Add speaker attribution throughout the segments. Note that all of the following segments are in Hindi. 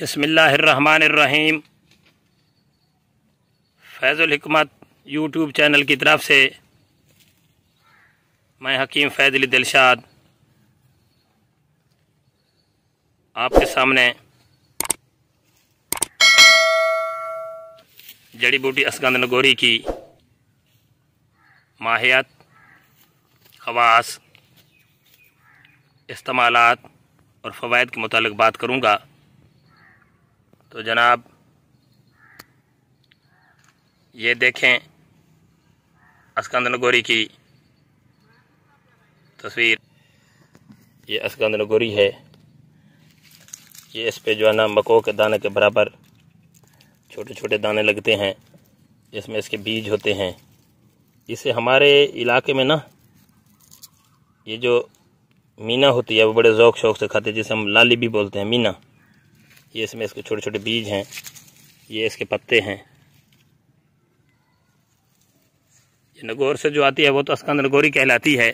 Speaker 1: बसमीम फैज़ुल हिकमत यूट्यूब चैनल की तरफ से मैं हकीम फैज़ली दिलशाद आपके सामने जड़ी बूटी असगंध नगोरी की माहियत खवास इस्तेमाल और फ़वाद के मुतल बात करूँगा तो जनाब ये देखें असकंद नगोरी की तस्वीर ये असकंद नगोरी है ये इस पे जो है ना मको के दाने के बराबर छोटे छोटे दाने लगते हैं इसमें इसके बीज होते हैं इसे हमारे इलाके में ना ये जो मीना होती है वो बड़े ज़ौक शौक से खाते हैं जिसे हम लाली भी बोलते हैं मीना ये इसमें इसके छोटे छोटे बीज हैं ये इसके पत्ते हैं ये नगौर से जो आती है वो तो असगंध नगोरी कहलाती है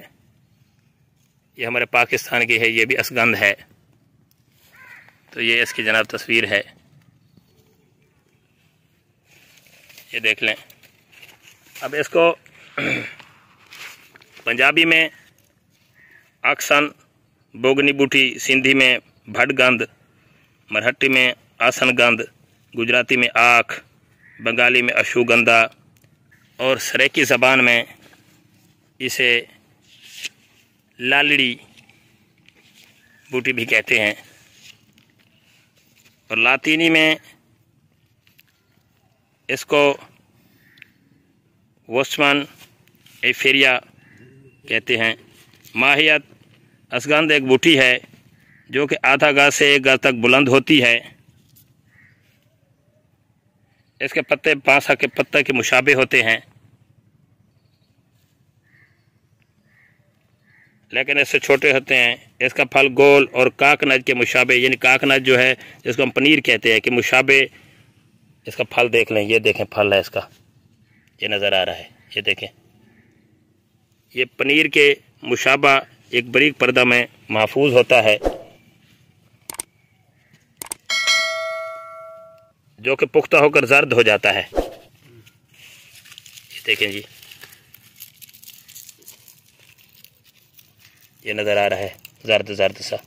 Speaker 1: ये हमारे पाकिस्तान की है ये भी असगंध है तो ये इसकी जनाब तस्वीर है ये देख लें अब इसको पंजाबी में अक्सन बोगनी बूटी सिंधी में भटगंध मराठी में आसनगंध गुजराती में आख बंगाली में अशुगंधा और सरेकी ज़बान में इसे लालड़ी बूटी भी कहते हैं और लातीनी में इसको वस्मान एफेरिया कहते हैं माहियत असगंध एक बूटी है जो कि आधा गज से एक गज तक बुलंद होती है इसके पत्ते बासा के पत्ते के मुशाबे होते हैं लेकिन इससे छोटे होते हैं इसका फल गोल और काकनज के मुशाबे यानी काकनज जो है जिसको हम पनीर कहते हैं कि मुशाबे इसका फल देख लें ये देखें फल है इसका ये नज़र आ रहा है ये देखें ये पनीर के मुशाबा एक बरीक पर्दा में महफूज होता है जो कि पुख्ता होकर जर्द हो जाता है ये देखें जी ये नज़र आ रहा है जर्द जर्द सा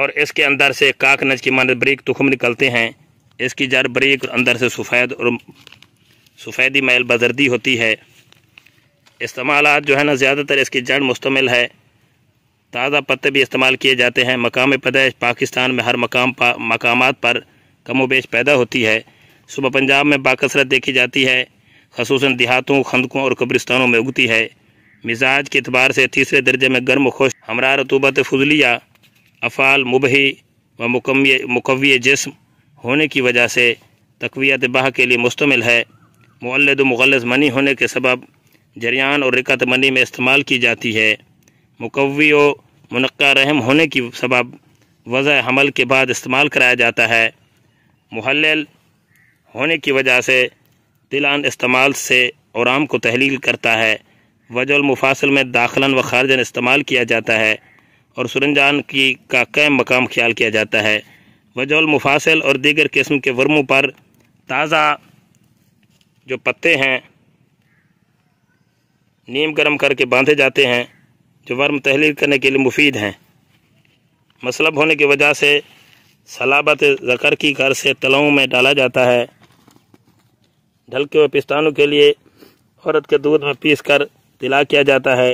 Speaker 1: और इसके अंदर से काकनज की मानद बरीक तुखम तो निकलते हैं इसकी जड़ बरीक अंदर से सफ़ेद और सफ़ेदी मैल बजर्दी होती है इस्तेमाल जो है ना ज़्यादातर इसकी जड़ मुश्तमिल है ताज़ा पत्ते भी इस्तेमाल किए जाते हैं मकाम पैदाइश पाकिस्तान में हर मकाम पा, मकाम पर कमो बेश पैदा होती है सुबह पंजाब में बाकसरत देखी जाती है खसूस देहातों खंदकों और कब्रिस्तानों में उगती है मिजाज के अतबार से तीसरे दर्जे में गर्म खुश हमरा रतूबत फजलिया अफ़ाल मुबही व मुकवी जिसम होने की वजह से तकवीत बाह के लिए मुश्तमिल है मोलद मगलस मनी होने के सबब जरियान और रिकत मनी में इस्तेमाल की जाती है मुकवी व मुनक़ रहम होने की सबब वज़ हमल के बाद इस्तेमाल कराया जाता है महल होने की वजह से तिलान इस्तेमाल से और आम को तहलील करता है वजल मुफासल में दाखला व खारजन इस्तेमाल किया जाता है और सुरंजान की का कैम मकाम ख्याल किया जाता है वजल मुफासल और दीगर किस्म के वर्मों पर ताज़ा जो पत्ते हैं नीम गर्म करके बांधे जाते हैं जो वर्म तहलील करने के लिए मुफीद हैं मसलब होने की वजह से सलाबत जकर की घर से तलाओं में डाला जाता है ढलके हुए पिस्तानों के लिए औरत के दूध में पीस कर तिला किया जाता है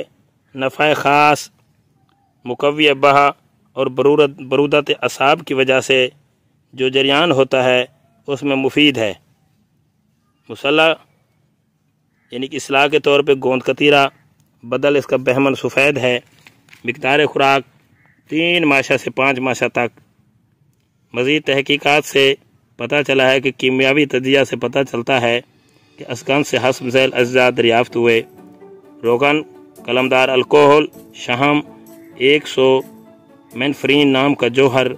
Speaker 1: नफ़ा ख़ास मुकवी बहा और बरूरत बरूदत असाब की वजह से जो जरियान होता है उसमें मुफीद है मुसल्ला यानी कि असलाह के तौर पे गोंद कतीरा बदल इसका बहमन सफ़ेद है मकदार खुराक तीन माशा से पाँच माशा तक मज़ीद तहकीक़ात से पता चला है कि कीमियावी तजिया से पता चलता है कि असकन से हसम झैल अज्जा दरियाफ्त हुए रोगन कलमदार अल्कोहल शहम एक सौ मैनफ्रीन नाम का जोहर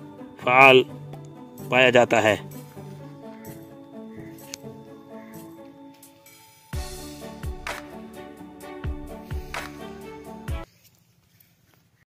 Speaker 1: फ़ाल पाया जाता है